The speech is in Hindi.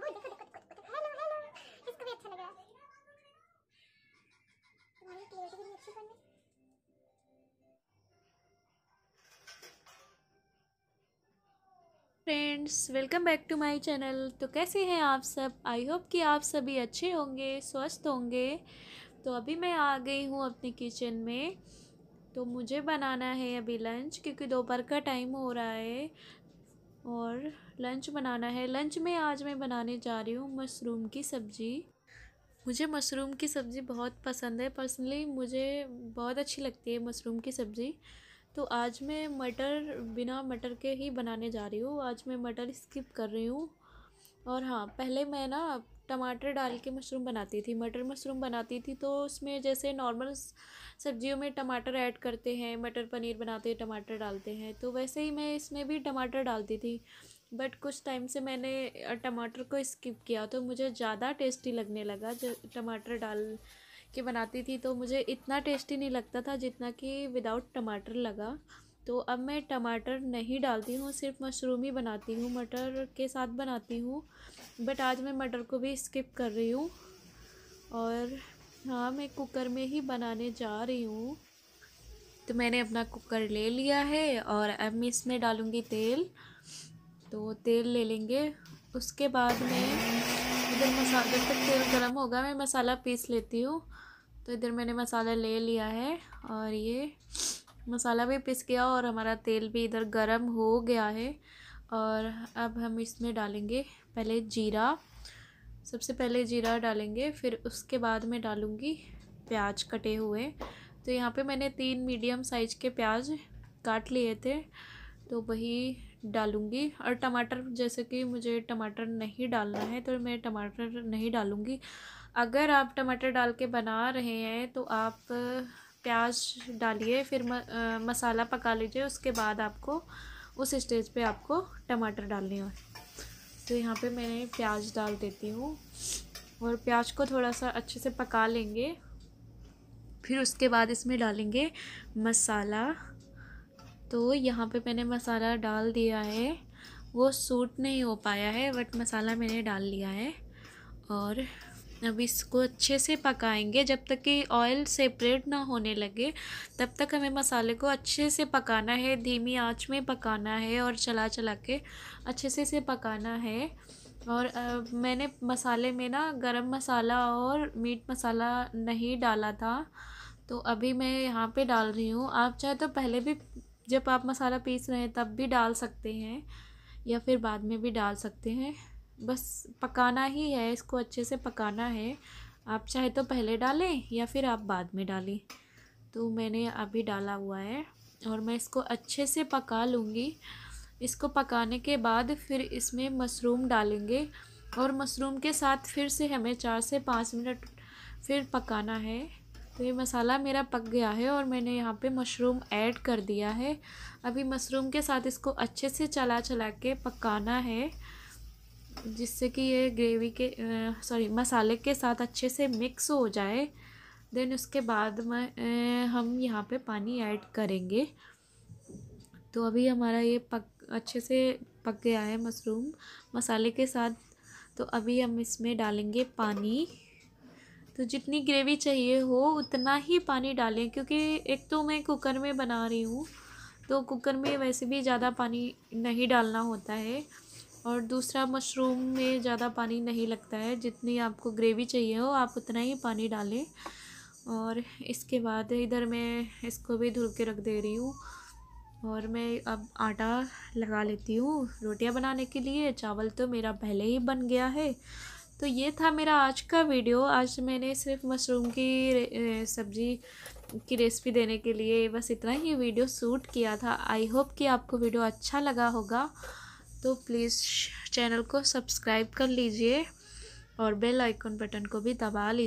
हेलो हेलो इसको भी अच्छा लग रहा भी अच्छी बन friends welcome back to my channel तो कैसे हैं आप सब आई होप कि आप सभी अच्छे होंगे स्वस्थ होंगे तो अभी मैं आ गई हूँ अपने किचन में तो मुझे बनाना है अभी लंच क्योंकि दोपहर का टाइम हो रहा है और लंच बनाना है लंच में आज मैं बनाने जा रही हूँ मशरूम की सब्ज़ी मुझे मशरूम की सब्ज़ी बहुत पसंद है पर्सनली मुझे बहुत अच्छी लगती है मशरूम की सब्ज़ी तो आज मैं मटर बिना मटर के ही बनाने जा रही हूँ आज मैं मटर स्किप कर रही हूँ और हाँ पहले मैं ना टमाटर डाल के मशरूम बनाती थी मटर मशरूम बनाती थी तो उसमें जैसे नॉर्मल सब्जियों में टमाटर ऐड करते हैं मटर पनीर बनाते हैं टमाटर डालते हैं तो वैसे ही मैं इसमें भी टमाटर डालती थी बट कुछ टाइम से मैंने टमाटर को स्किप किया तो मुझे ज़्यादा टेस्टी लगने लगा जब टमाटर डाल के बनाती थी तो मुझे इतना टेस्टी नहीं लगता था जितना कि विदाउट टमाटर लगा तो अब मैं टमाटर नहीं डालती हूँ सिर्फ मशरूम ही बनाती हूँ मटर के साथ बनाती हूँ बट आज मैं मटर को भी स्किप कर रही हूँ और हाँ मैं कुकर में ही बनाने जा रही हूँ तो मैंने अपना कुकर ले लिया है और अब मैं इसमें डालूँगी तेल तो तेल ले लेंगे उसके बाद में इधर मसाला जब तक तेल गर्म होगा मैं मसाला पीस लेती हूँ तो इधर मैंने मसाला ले लिया है और ये मसाला भी पिस गया और हमारा तेल भी इधर गर्म हो गया है और अब हम इसमें डालेंगे पहले जीरा सबसे पहले जीरा डालेंगे फिर उसके बाद मैं डालूँगी प्याज कटे हुए तो यहाँ पे मैंने तीन मीडियम साइज के प्याज काट लिए थे तो वही डालूँगी और टमाटर जैसे कि मुझे टमाटर नहीं डालना है तो मैं टमाटर नहीं डालूँगी अगर आप टमाटर डाल के बना रहे हैं तो आप प्याज डालिए फिर म, आ, मसाला पका लीजिए उसके बाद आपको उस स्टेज पे आपको टमाटर डालने हैं तो यहाँ पे मैंने प्याज डाल देती हूँ और प्याज को थोड़ा सा अच्छे से पका लेंगे फिर उसके बाद इसमें डालेंगे मसाला तो यहाँ पे मैंने मसाला डाल दिया है वो सूट नहीं हो पाया है बट मसाला मैंने डाल लिया है और अब इसको अच्छे से पकाएंगे जब तक कि ऑयल सेपरेट ना होने लगे तब तक हमें मसाले को अच्छे से पकाना है धीमी आंच में पकाना है और चला चला के अच्छे से से पकाना है और आ, मैंने मसाले में ना गरम मसाला और मीट मसाला नहीं डाला था तो अभी मैं यहाँ पे डाल रही हूँ आप चाहे तो पहले भी जब आप मसाला पीस रहे हैं तब भी डाल सकते हैं या फिर बाद में भी डाल सकते हैं बस पकाना ही है इसको अच्छे से पकाना है आप चाहे तो पहले डालें या फिर आप बाद में डालें तो मैंने अभी डाला हुआ है और मैं इसको अच्छे से पका लूँगी इसको पकाने के बाद फिर इसमें मशरूम डालेंगे और मशरूम के साथ फिर से हमें चार से पाँच मिनट फिर पकाना है तो ये मसाला मेरा पक गया है और मैंने यहाँ पे मशरूम ऐड कर दिया है अभी मशरूम के साथ इसको अच्छे से चला चला के पकाना है जिससे कि ये ग्रेवी के सॉरी मसाले के साथ अच्छे से मिक्स हो जाए देन उसके बाद में हम यहाँ पे पानी ऐड करेंगे तो अभी हमारा ये पक अच्छे से पक गया है मशरूम मसाले के साथ तो अभी हम इसमें डालेंगे पानी तो जितनी ग्रेवी चाहिए हो उतना ही पानी डालें क्योंकि एक तो मैं कुकर में बना रही हूँ तो कुकर में वैसे भी ज़्यादा पानी नहीं डालना होता है और दूसरा मशरूम में ज़्यादा पानी नहीं लगता है जितनी आपको ग्रेवी चाहिए हो आप उतना ही पानी डालें और इसके बाद इधर मैं इसको भी धुल के रख दे रही हूँ और मैं अब आटा लगा लेती हूँ रोटियाँ बनाने के लिए चावल तो मेरा पहले ही बन गया है तो ये था मेरा आज का वीडियो आज मैंने सिर्फ मशरूम की सब्ज़ी की रेसिपी देने के लिए बस इतना ही वीडियो शूट किया था आई होप कि आपको वीडियो अच्छा लगा होगा तो प्लीज़ चैनल को सब्सक्राइब कर लीजिए और बेल आइकन बटन को भी दबा लीजिए